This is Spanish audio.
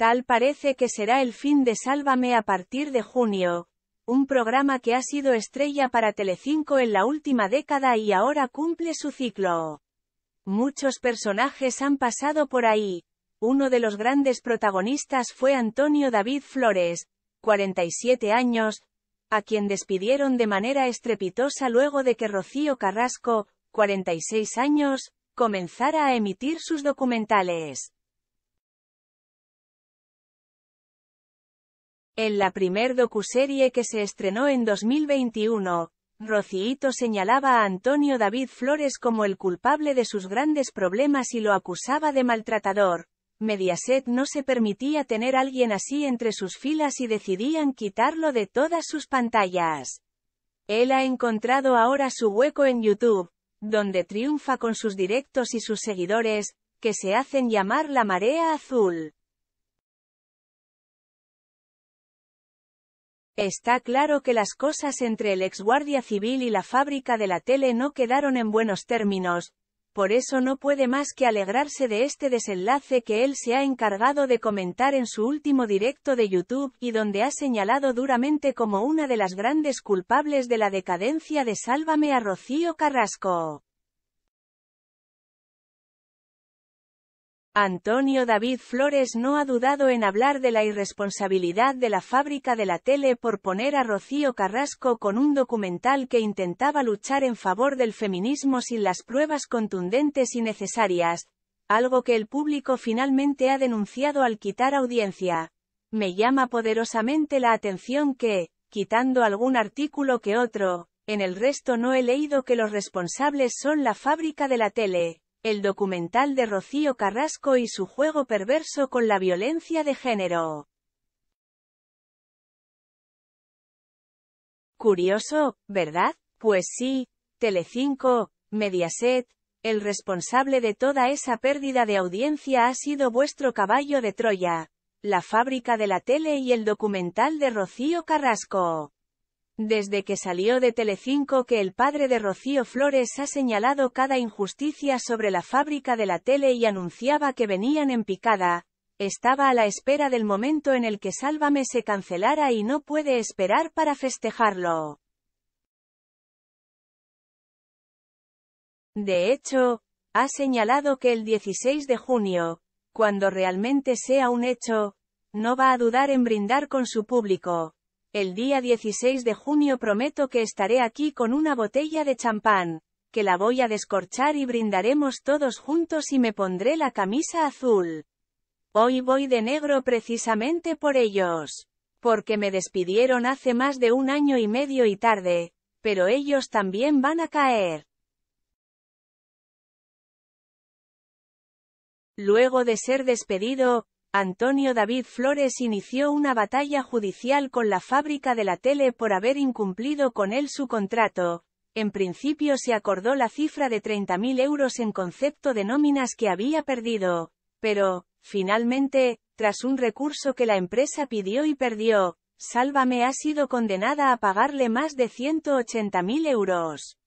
Tal parece que será el fin de Sálvame a partir de junio, un programa que ha sido estrella para Telecinco en la última década y ahora cumple su ciclo. Muchos personajes han pasado por ahí. Uno de los grandes protagonistas fue Antonio David Flores, 47 años, a quien despidieron de manera estrepitosa luego de que Rocío Carrasco, 46 años, comenzara a emitir sus documentales. En la primer docuserie que se estrenó en 2021, Rocito señalaba a Antonio David Flores como el culpable de sus grandes problemas y lo acusaba de maltratador. Mediaset no se permitía tener a alguien así entre sus filas y decidían quitarlo de todas sus pantallas. Él ha encontrado ahora su hueco en YouTube, donde triunfa con sus directos y sus seguidores, que se hacen llamar la marea azul. Está claro que las cosas entre el ex guardia civil y la fábrica de la tele no quedaron en buenos términos, por eso no puede más que alegrarse de este desenlace que él se ha encargado de comentar en su último directo de YouTube y donde ha señalado duramente como una de las grandes culpables de la decadencia de Sálvame a Rocío Carrasco. Antonio David Flores no ha dudado en hablar de la irresponsabilidad de la fábrica de la tele por poner a Rocío Carrasco con un documental que intentaba luchar en favor del feminismo sin las pruebas contundentes y necesarias, algo que el público finalmente ha denunciado al quitar audiencia. Me llama poderosamente la atención que, quitando algún artículo que otro, en el resto no he leído que los responsables son la fábrica de la tele. El documental de Rocío Carrasco y su juego perverso con la violencia de género. Curioso, ¿verdad? Pues sí, Telecinco, Mediaset, el responsable de toda esa pérdida de audiencia ha sido vuestro caballo de Troya, la fábrica de la tele y el documental de Rocío Carrasco. Desde que salió de Telecinco que el padre de Rocío Flores ha señalado cada injusticia sobre la fábrica de la tele y anunciaba que venían en picada, estaba a la espera del momento en el que Sálvame se cancelara y no puede esperar para festejarlo. De hecho, ha señalado que el 16 de junio, cuando realmente sea un hecho, no va a dudar en brindar con su público el día 16 de junio prometo que estaré aquí con una botella de champán, que la voy a descorchar y brindaremos todos juntos y me pondré la camisa azul. Hoy voy de negro precisamente por ellos. Porque me despidieron hace más de un año y medio y tarde, pero ellos también van a caer. Luego de ser despedido, Antonio David Flores inició una batalla judicial con la fábrica de la tele por haber incumplido con él su contrato. En principio se acordó la cifra de 30.000 euros en concepto de nóminas que había perdido. Pero, finalmente, tras un recurso que la empresa pidió y perdió, Sálvame ha sido condenada a pagarle más de 180.000 euros.